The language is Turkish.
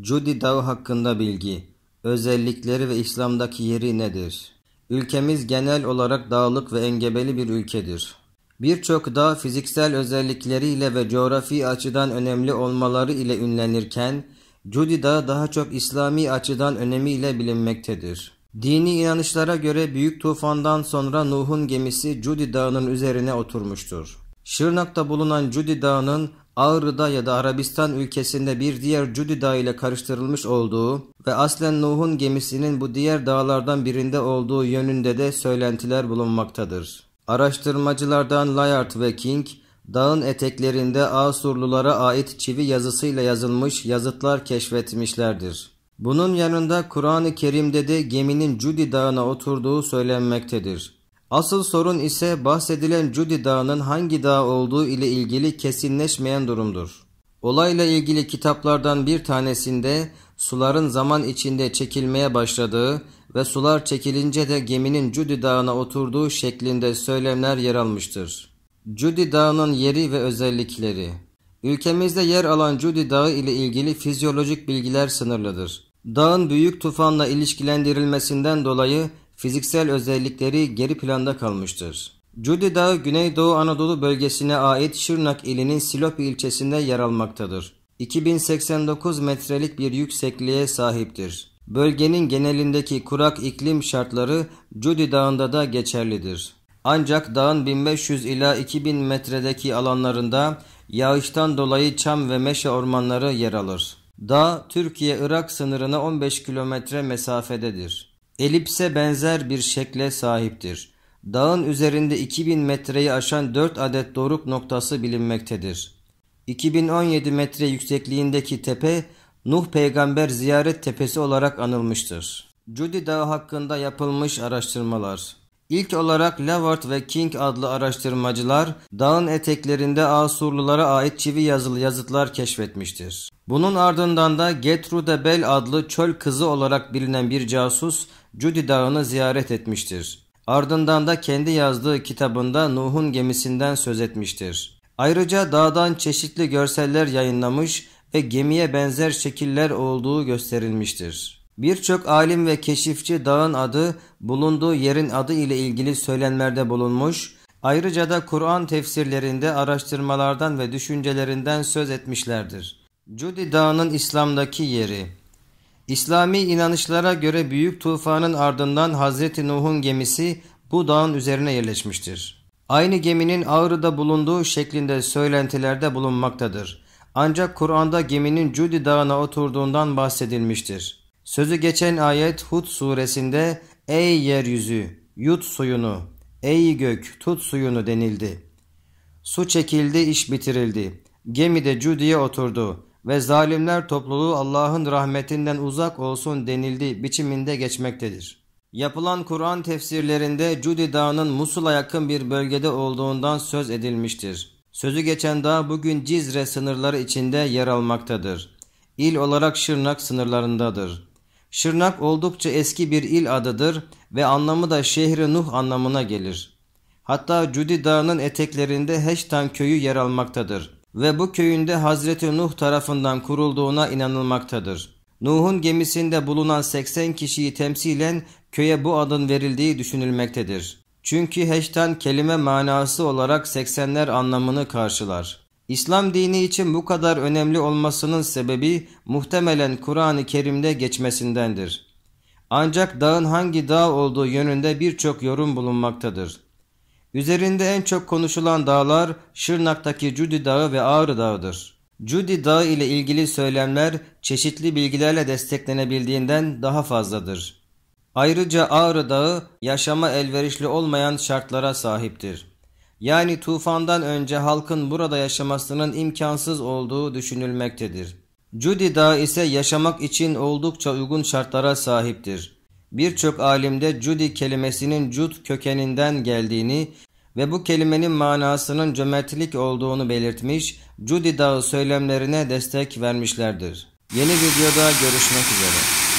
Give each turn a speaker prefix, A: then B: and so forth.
A: Cudi Dağı hakkında bilgi, özellikleri ve İslam'daki yeri nedir? Ülkemiz genel olarak dağlık ve engebeli bir ülkedir. Birçok dağ fiziksel özellikleriyle ve coğrafi açıdan önemli olmaları ile ünlenirken, Cudi Dağı daha çok İslami açıdan önemiyle bilinmektedir. Dini inanışlara göre büyük tufandan sonra Nuh'un gemisi Cudi Dağı'nın üzerine oturmuştur. Şırnak'ta bulunan Cudi Dağı'nın Ağrı'da ya da Arabistan ülkesinde bir diğer Cudi Dağı ile karıştırılmış olduğu ve aslen Nuh'un gemisinin bu diğer dağlardan birinde olduğu yönünde de söylentiler bulunmaktadır. Araştırmacılardan Layard ve King, dağın eteklerinde Asurlulara ait çivi yazısıyla yazılmış yazıtlar keşfetmişlerdir. Bunun yanında Kur'an-ı Kerim'de de geminin Cudi Dağı'na oturduğu söylenmektedir. Asıl sorun ise bahsedilen Cudi Dağı'nın hangi dağ olduğu ile ilgili kesinleşmeyen durumdur. Olayla ilgili kitaplardan bir tanesinde suların zaman içinde çekilmeye başladığı ve sular çekilince de geminin Cudi Dağı'na oturduğu şeklinde söylemler yer almıştır. Cudi Dağı'nın yeri ve özellikleri Ülkemizde yer alan Cudi Dağı ile ilgili fizyolojik bilgiler sınırlıdır. Dağın büyük tufanla ilişkilendirilmesinden dolayı fiziksel özellikleri geri planda kalmıştır. Cudi Dağı Güneydoğu Anadolu bölgesine ait Şırnak ilinin Silopi ilçesinde yer almaktadır. 2089 metrelik bir yüksekliğe sahiptir. Bölgenin genelindeki kurak iklim şartları Cudi Dağı'nda da geçerlidir. Ancak dağın 1500 ila 2000 metredeki alanlarında yağıştan dolayı çam ve meşe ormanları yer alır. Dağ Türkiye-Irak sınırına 15 kilometre mesafededir elipse benzer bir şekle sahiptir. Dağın üzerinde 2000 metreyi aşan 4 adet doruk noktası bilinmektedir. 2017 metre yüksekliğindeki tepe Nuh peygamber ziyaret tepesi olarak anılmıştır. Cudi Dağı hakkında yapılmış araştırmalar İlk olarak Levert ve King adlı araştırmacılar dağın eteklerinde Asurlulara ait çivi yazılı yazıtlar keşfetmiştir. Bunun ardından da Getrude Bell adlı çöl kızı olarak bilinen bir casus Judy Dağı'nı ziyaret etmiştir. Ardından da kendi yazdığı kitabında Nuh'un gemisinden söz etmiştir. Ayrıca dağdan çeşitli görseller yayınlamış ve gemiye benzer şekiller olduğu gösterilmiştir. Birçok alim ve keşifçi dağın adı, bulunduğu yerin adı ile ilgili söylenmelerde bulunmuş, ayrıca da Kur'an tefsirlerinde araştırmalardan ve düşüncelerinden söz etmişlerdir. Cudi Dağı'nın İslam'daki yeri İslami inanışlara göre büyük tufanın ardından Hazreti Nuh'un gemisi bu dağın üzerine yerleşmiştir. Aynı geminin Ağrı'da bulunduğu şeklinde söylentilerde bulunmaktadır. Ancak Kur'an'da geminin Cudi Dağı'na oturduğundan bahsedilmiştir. Sözü geçen ayet Hud suresinde ey yeryüzü yut suyunu, ey gök tut suyunu denildi. Su çekildi iş bitirildi. Gemide cüdiye oturdu ve zalimler topluluğu Allah'ın rahmetinden uzak olsun denildi biçiminde geçmektedir. Yapılan Kur'an tefsirlerinde Cudi Dağı'nın Musul'a yakın bir bölgede olduğundan söz edilmiştir. Sözü geçen dağ bugün Cizre sınırları içinde yer almaktadır. İl olarak Şırnak sınırlarındadır. Şırnak oldukça eski bir il adıdır ve anlamı da şehri Nuh anlamına gelir. Hatta Cudi Dağı'nın eteklerinde Heştan köyü yer almaktadır ve bu köyünde Hazreti Nuh tarafından kurulduğuna inanılmaktadır. Nuh'un gemisinde bulunan 80 kişiyi temsilen köye bu adın verildiği düşünülmektedir. Çünkü Heştan kelime manası olarak 80'ler anlamını karşılar. İslam dini için bu kadar önemli olmasının sebebi muhtemelen Kur'an-ı Kerim'de geçmesindendir. Ancak dağın hangi dağ olduğu yönünde birçok yorum bulunmaktadır. Üzerinde en çok konuşulan dağlar Şırnak'taki Cudi Dağı ve Ağrı Dağı'dır. Cudi Dağı ile ilgili söylemler çeşitli bilgilerle desteklenebildiğinden daha fazladır. Ayrıca Ağrı Dağı yaşama elverişli olmayan şartlara sahiptir. Yani tufandan önce halkın burada yaşamasının imkansız olduğu düşünülmektedir. Cudida ise yaşamak için oldukça uygun şartlara sahiptir. Birçok alimde Cudi kelimesinin cud kökeninden geldiğini ve bu kelimenin manasının cömertlik olduğunu belirtmiş, Cudi Dağı söylemlerine destek vermişlerdir. Yeni videoda görüşmek üzere.